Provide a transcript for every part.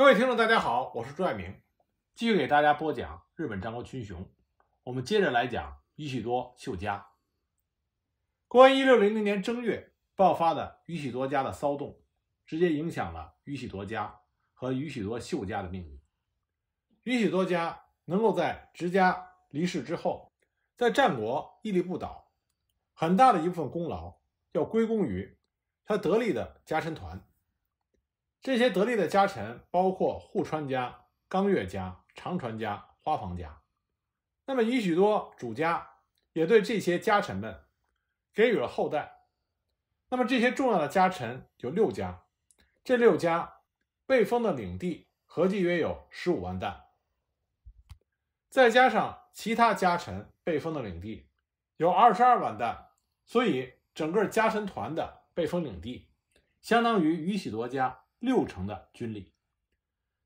各位听众，大家好，我是朱爱明，继续给大家播讲日本战国群雄。我们接着来讲宇喜多秀家。公元一六零零年正月爆发的宇喜多家的骚动，直接影响了宇喜多家和宇喜多秀家的命运。宇喜多家能够在直家离世之后，在战国屹立不倒，很大的一部分功劳要归功于他得力的家臣团。这些得力的家臣包括户川家、冈越家、长船家、花房家。那么以许多主家也对这些家臣们给予了厚待。那么这些重要的家臣有六家，这六家被封的领地合计约有十五万担，再加上其他家臣被封的领地有二十二万担，所以整个家臣团的被封领地相当于宇喜多家。六成的军力，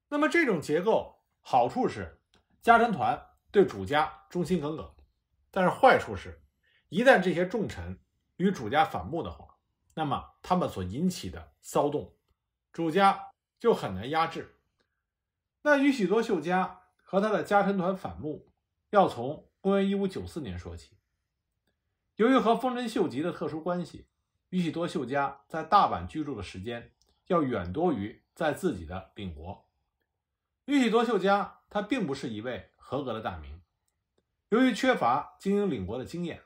那么这种结构好处是，家臣团对主家忠心耿耿，但是坏处是，一旦这些重臣与主家反目的话，那么他们所引起的骚动，主家就很难压制。那与许多秀家和他的家臣团反目，要从公元一五九四年说起。由于和丰臣秀吉的特殊关系，宇喜多秀家在大阪居住的时间。要远多于在自己的领国。玉喜多秀家他并不是一位合格的大名，由于缺乏经营领国的经验，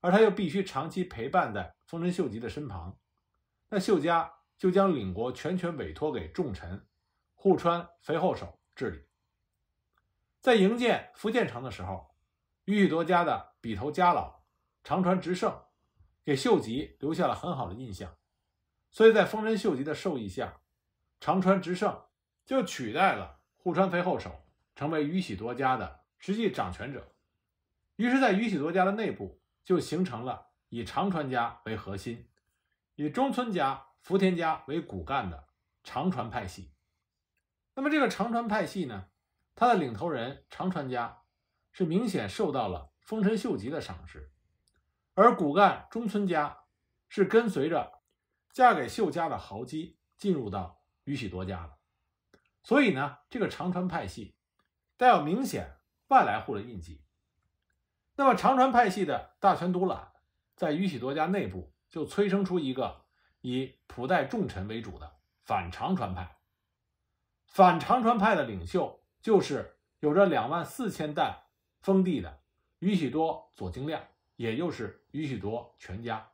而他又必须长期陪伴在丰臣秀吉的身旁，那秀家就将领国全权委托给重臣户川肥后守治理。在营建福建城的时候，玉喜多家的笔头家老长传直胜给秀吉留下了很好的印象。所以在丰臣秀吉的授意下，长川直胜就取代了户川肥后守，成为宇喜多家的实际掌权者。于是，在宇喜多家的内部就形成了以长川家为核心、以中村家、福田家为骨干的长传派系。那么，这个长传派系呢？它的领头人长传家是明显受到了丰臣秀吉的赏识，而骨干中村家是跟随着。嫁给秀家的豪姬，进入到宇喜多家了。所以呢，这个长传派系带有明显外来户的印记。那么长传派系的大权独揽，在宇喜多家内部就催生出一个以普代重臣为主的反长传派。反长传派的领袖就是有着两万四千石封地的宇喜多左京亮，也就是宇喜多全家。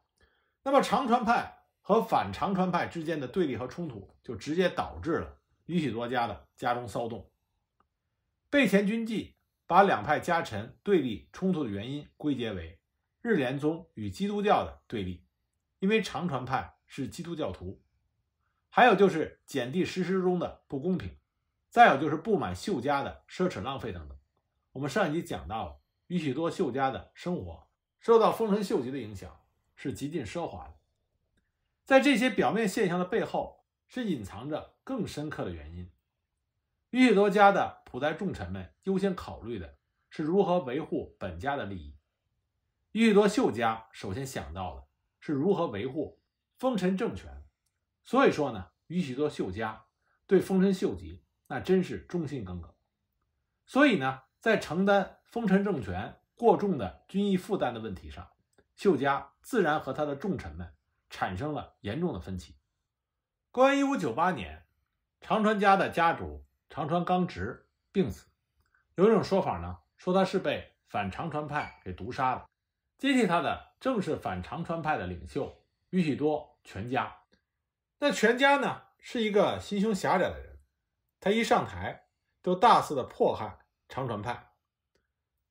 那么长传派。和反长传派之间的对立和冲突，就直接导致了宇喜多家的家中骚动。备前军记把两派家臣对立冲突的原因归结为日莲宗与基督教的对立，因为长传派是基督教徒；还有就是简地实施中的不公平，再有就是不满秀家的奢侈浪费等等。我们上一集讲到了宇喜多秀家的生活受到丰臣秀吉的影响是极尽奢华的。在这些表面现象的背后，是隐藏着更深刻的原因。宇喜多家的普代重臣们优先考虑的是如何维护本家的利益，宇喜多秀家首先想到的是如何维护丰臣政权。所以说呢，宇喜多秀家对丰臣秀吉那真是忠心耿耿。所以呢，在承担丰臣政权过重的军役负担的问题上，秀家自然和他的重臣们。产生了严重的分歧。公元一五九八年，长传家的家主长传刚直病死。有一种说法呢，说他是被反长传派给毒杀的。接替他的正是反长传派的领袖宇喜多全家。那全家呢是一个心胸狭窄的人，他一上台就大肆的迫害长传派。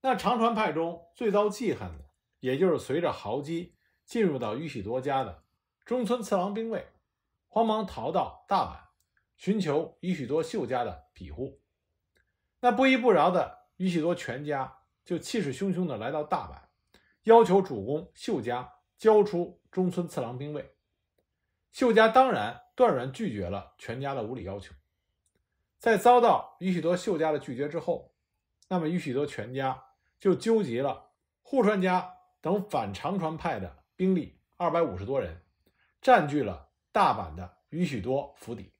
那长传派中最遭记恨的，也就是随着豪姬进入到宇喜多家的。中村次郎兵卫慌忙逃到大阪，寻求宇喜多秀家的庇护。那不依不饶的宇喜多全家就气势汹汹地来到大阪，要求主公秀家交出中村次郎兵卫。秀家当然断然拒绝了全家的无理要求。在遭到宇喜多秀家的拒绝之后，那么宇喜多全家就纠集了户川家等反长传派的兵力二百五十多人。占据了大阪的宇喜多府邸，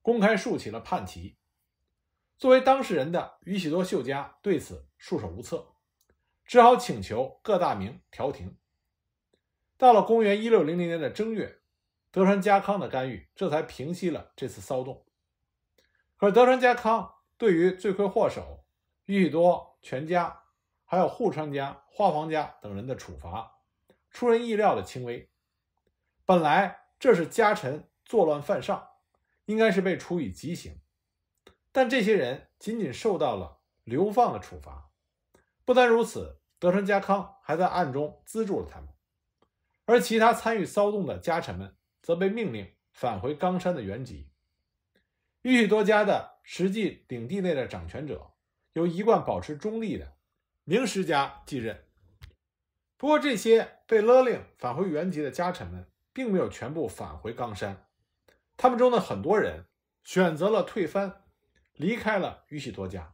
公开竖起了叛旗。作为当事人的宇喜多秀家对此束手无策，只好请求各大名调停。到了公元一六零零年的正月，德川家康的干预这才平息了这次骚动。可德川家康对于罪魁祸首宇喜多全家，还有户川家、花房家等人的处罚，出人意料的轻微。本来这是家臣作乱犯上，应该是被处以极刑，但这些人仅仅受到了流放的处罚。不单如此，德川家康还在暗中资助了他们，而其他参与骚动的家臣们则被命令返回冈山的原籍。玉许多家的实际领地内的掌权者，由一贯保持中立的明石家继任。不过，这些被勒令返回原籍的家臣们。并没有全部返回冈山，他们中的很多人选择了退藩，离开了宇喜多家。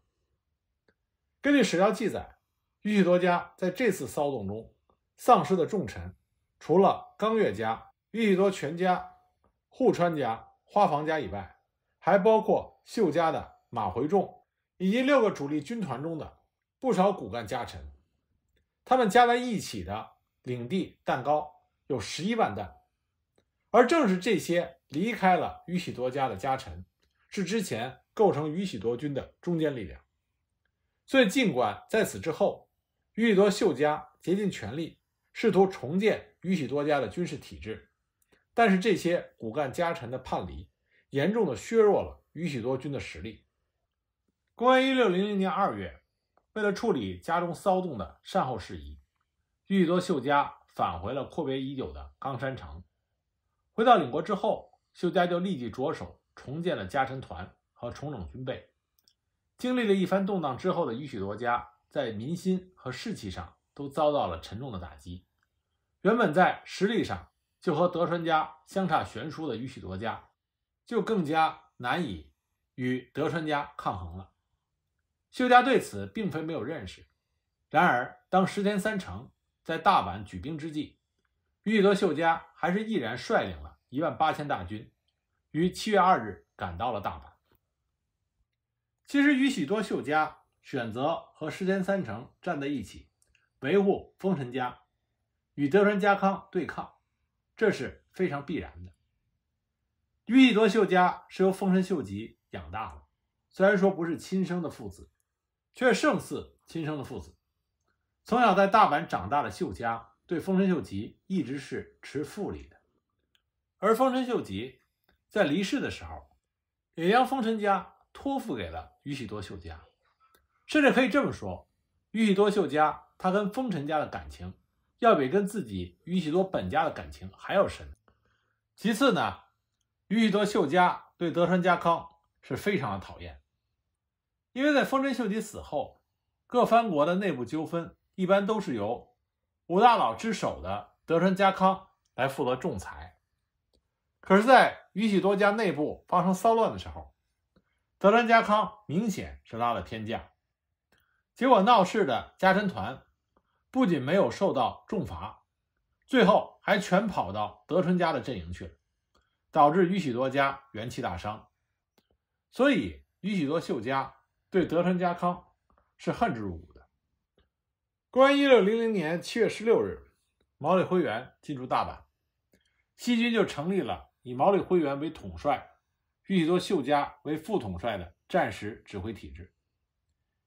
根据史料记载，宇喜多家在这次骚动中丧失的重臣，除了冈越家、宇喜多全家、户川家、花房家以外，还包括秀家的马回众以及六个主力军团中的不少骨干家臣。他们加在一起的领地蛋糕有十一万担。而正是这些离开了宇喜多家的家臣，是之前构成宇喜多军的中坚力量。所以，尽管在此之后，宇多秀家竭尽全力试图重建宇喜多家的军事体制，但是这些骨干家臣的叛离，严重的削弱了宇喜多军的实力。公元一六零零年二月，为了处理家中骚动的善后事宜，宇多秀家返回了阔别已久的冈山城。回到领国之后，秀家就立即着手重建了家臣团和重整军备。经历了一番动荡之后的宇喜多家，在民心和士气上都遭到了沉重的打击。原本在实力上就和德川家相差悬殊的宇喜多家，就更加难以与德川家抗衡了。秀家对此并非没有认识，然而当石田三成在大阪举兵之际，宇多秀家还是毅然率领了。一万八千大军于七月二日赶到了大阪。其实，宇喜多秀家选择和石田三成站在一起，维护丰臣家，与德川家康对抗，这是非常必然的。宇喜多秀家是由丰臣秀吉养大的，虽然说不是亲生的父子，却胜似亲生的父子。从小在大阪长大的秀家，对丰臣秀吉一直是持父礼的。而丰臣秀吉在离世的时候，也将丰臣家托付给了宇喜多秀家，甚至可以这么说，宇喜多秀家他跟丰臣家的感情，要比跟自己宇喜多本家的感情还要深。其次呢，宇喜多秀家对德川家康是非常的讨厌，因为在丰臣秀吉死后，各藩国的内部纠纷一般都是由五大佬之首的德川家康来负责仲裁。可是，在宇喜多家内部发生骚乱的时候，德川家康明显是拉了天架。结果闹事的家臣团不仅没有受到重罚，最后还全跑到德川家的阵营去了，导致宇喜多家元气大伤。所以，宇喜多秀家对德川家康是恨之入骨的。公元一六零零年七月十六日，毛利辉元进驻大阪，西军就成立了。以毛利辉元为统帅，玉喜多秀家为副统帅的战时指挥体制。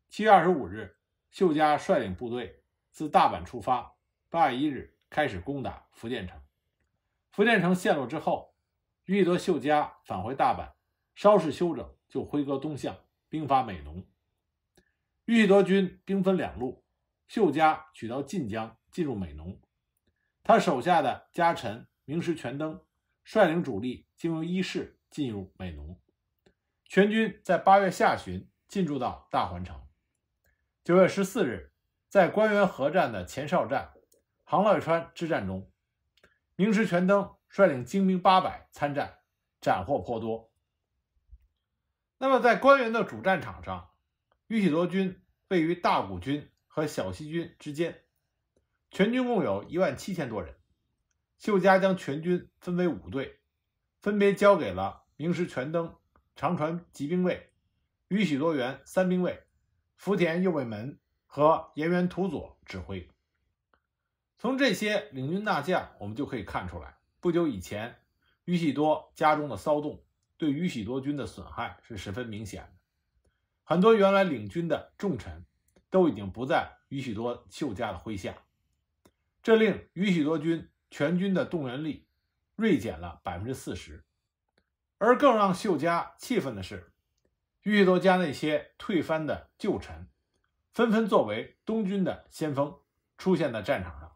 七月二十五日，秀家率领部队自大阪出发，八月一日开始攻打福建城。福建城陷落之后，玉喜多秀家返回大阪，稍事休整，就挥戈东向，兵发美浓。玉喜多军兵分两路，秀家取道晋江，进入美浓。他手下的家臣名师全登。率领主力进入一势进入美浓，全军在八月下旬进驻到大环城。九月十四日，在关原合战的前哨战杭濑川之战中，名石全登率领精兵八百参战，斩获颇多。那么，在官员的主战场上，玉喜多军位于大谷军和小西军之间，全军共有一万七千多人。秀家将全军分为五队，分别交给了名师权登、长传吉兵卫、宇喜多元三兵卫、福田右卫门和岩原土左指挥。从这些领军大将，我们就可以看出来，不久以前宇喜多家中的骚动对宇喜多军的损害是十分明显的。很多原来领军的重臣都已经不在宇喜多秀家的麾下，这令宇喜多军。全军的动员力锐减了百分之四十，而更让秀家气愤的是，宇喜多家那些退藩的旧臣，纷纷作为东军的先锋出现在战场上。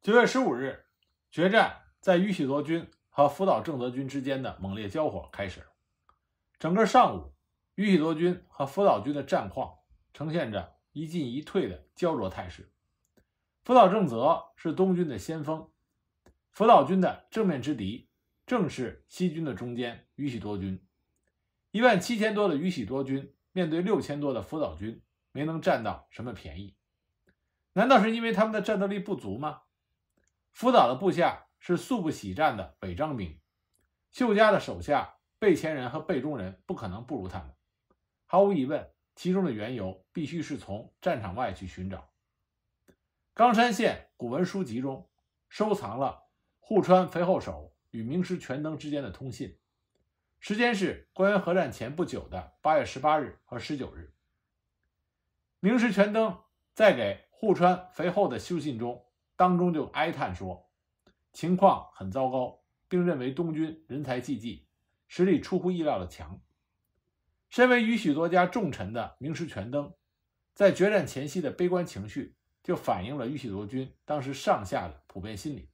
九月十五日，决战在宇喜多军和福岛正德军之间的猛烈交火开始。整个上午，宇喜多军和福岛军的战况呈现着一进一退的焦灼态势。福岛正则是东军的先锋，福岛军的正面之敌正是西军的中间宇喜多军，一万七千多的宇喜多军面对六千多的福岛军，没能占到什么便宜。难道是因为他们的战斗力不足吗？福岛的部下是素不喜战的北张兵，秀家的手下备前人和备中人不可能不如他们。毫无疑问，其中的缘由必须是从战场外去寻找。冈山县古文书籍中收藏了户川肥后守与明石全登之间的通信，时间是关原核战前不久的八月十八日和十九日。明石全登在给户川肥后的书信中，当中就哀叹说：“情况很糟糕，并认为东军人才济济，实力出乎意料的强。”身为宇许多家重臣的明石全登，在决战前夕的悲观情绪。就反映了玉喜多军当时上下的普遍心理。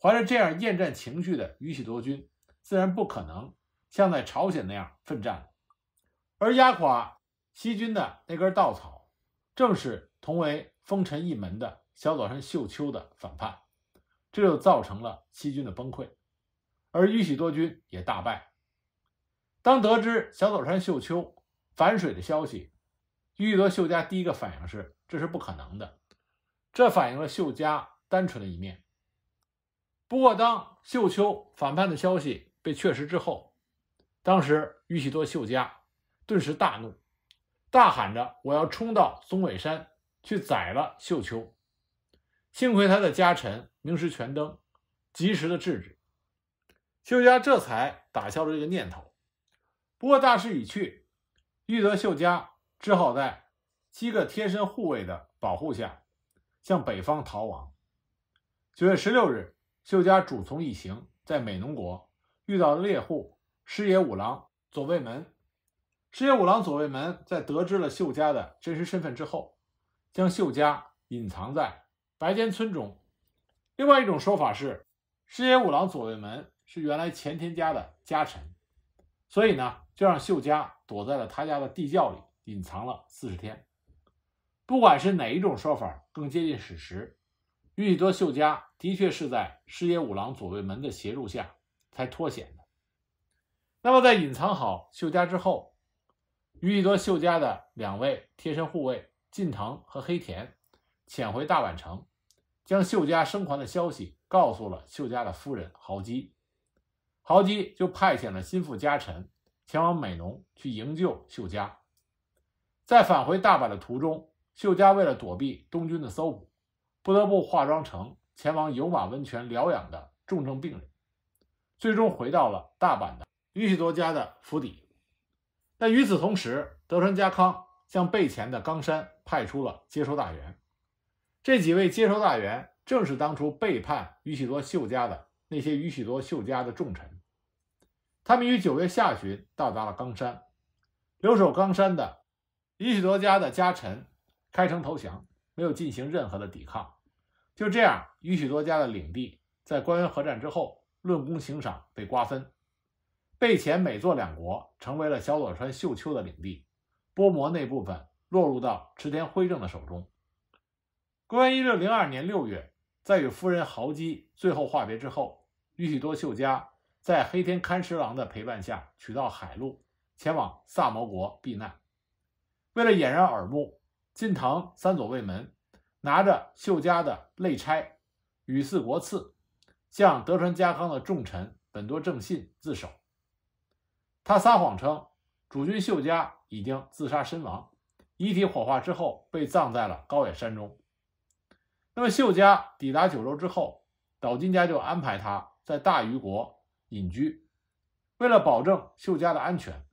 怀着这样厌战情绪的玉喜多军，自然不可能像在朝鲜那样奋战了。而压垮西军的那根稻草，正是同为风尘一门的小早川秀秋的反叛，这就造成了西军的崩溃，而玉喜多军也大败。当得知小早川秀秋反水的消息，玉德秀家第一个反应是。这是不可能的，这反映了秀家单纯的一面。不过，当秀秋反叛的消息被确实之后，当时玉喜多秀家顿时大怒，大喊着：“我要冲到松尾山去宰了秀秋！”幸亏他的家臣名师全登及时的制止，秀家这才打消了这个念头。不过，大势已去，玉德秀家只好在。七个贴身护卫的保护下，向北方逃亡。九月十六日，秀家主从一行在美浓国遇到猎户师野五郎左卫门。师野五郎左卫门在得知了秀家的真实身份之后，将秀家隐藏在白间村中。另外一种说法是，师野五郎左卫门是原来前田家的家臣，所以呢，就让秀家躲在了他家的地窖里，隐藏了四十天。不管是哪一种说法更接近史实，宇喜多秀家的确是在师爷五郎左卫门的协助下才脱险的。那么，在隐藏好秀家之后，宇喜多秀家的两位贴身护卫近藤和黑田潜回大阪城，将秀家生还的消息告诉了秀家的夫人豪姬。豪姬就派遣了心腹家臣前往美浓去营救秀家，在返回大阪的途中。秀家为了躲避东军的搜捕，不得不化妆成前往有马温泉疗养的重症病人，最终回到了大阪的宇喜多家的府邸。但与此同时，德川家康向备前的冈山派出了接收大员。这几位接收大员正是当初背叛宇喜多秀家的那些宇喜多秀家的重臣。他们于九月下旬到达了冈山，留守冈山的宇喜多家的家臣。开城投降，没有进行任何的抵抗，就这样，宇许多家的领地在关原合战之后，论功行赏被瓜分，备前、美作两国成为了小佐川秀秋的领地，波摩那部分落入到池田辉政的手中。公元一六零二年六月，在与夫人豪姬最后话别之后，宇许多秀家在黑田勘十郎的陪伴下，取道海路前往萨摩国避难，为了掩人耳目。晋唐三左卫门拿着秀家的肋钗与四国刺向德川家康的重臣本多正信自首。他撒谎称主君秀家已经自杀身亡，遗体火化之后被葬在了高野山中。那么秀家抵达九州之后，岛津家就安排他在大隅国隐居，为了保证秀家的安全。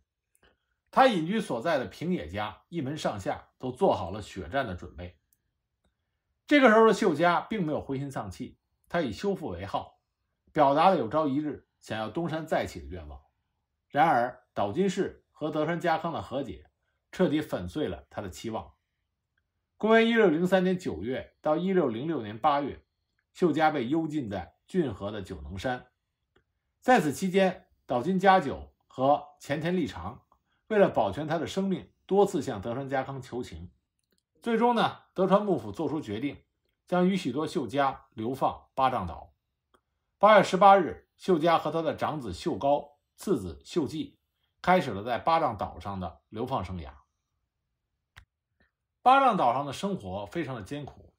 他隐居所在的平野家一门上下都做好了血战的准备。这个时候的秀家并没有灰心丧气，他以修复为号，表达了有朝一日想要东山再起的愿望。然而岛津市和德川家康的和解彻底粉碎了他的期望。公元一六零三年九月到一六零六年八月，秀家被幽禁在骏河的九能山。在此期间，岛津家久和前田利长。为了保全他的生命，多次向德川家康求情，最终呢，德川幕府做出决定，将宇喜多秀家流放八丈岛。八月十八日，秀家和他的长子秀高、次子秀季，开始了在八丈岛上的流放生涯。八丈岛上的生活非常的艰苦，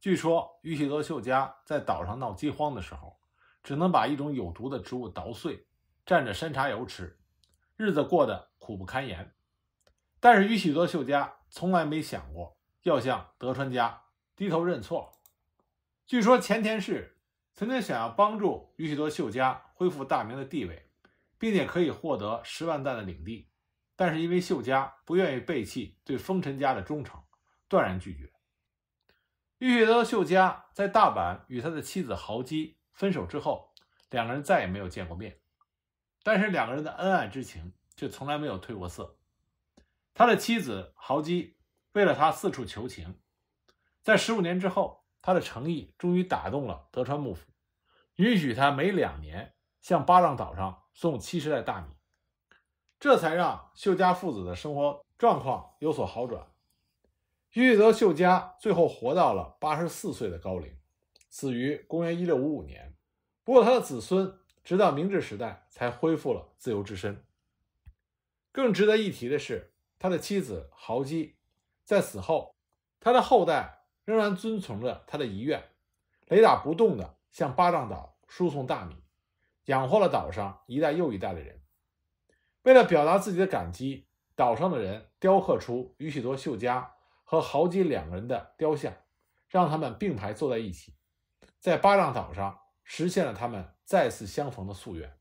据说宇喜多秀家在岛上闹饥荒的时候，只能把一种有毒的植物捣碎，蘸着山茶油吃。日子过得苦不堪言，但是宇喜多秀家从来没想过要向德川家低头认错。据说前田氏曾经想要帮助宇喜多秀家恢复大明的地位，并且可以获得十万石的领地，但是因为秀家不愿意背弃对丰臣家的忠诚，断然拒绝。宇喜多秀家在大阪与他的妻子豪姬分手之后，两个人再也没有见过面。但是两个人的恩爱之情却从来没有褪过色。他的妻子豪姬为了他四处求情，在十五年之后，他的诚意终于打动了德川幕府，允许他每两年向巴浪岛上送七十袋大米，这才让秀家父子的生活状况有所好转。玉泽秀家最后活到了八十四岁的高龄，死于公元一六五五年。不过他的子孙。直到明治时代才恢复了自由之身。更值得一提的是，他的妻子豪姬在死后，他的后代仍然遵从着他的遗愿，雷打不动地向巴掌岛输送大米，养活了岛上一代又一代的人。为了表达自己的感激，岛上的人雕刻出宇喜多秀家和豪姬两个人的雕像，让他们并排坐在一起，在巴掌岛上实现了他们。再次相逢的夙愿。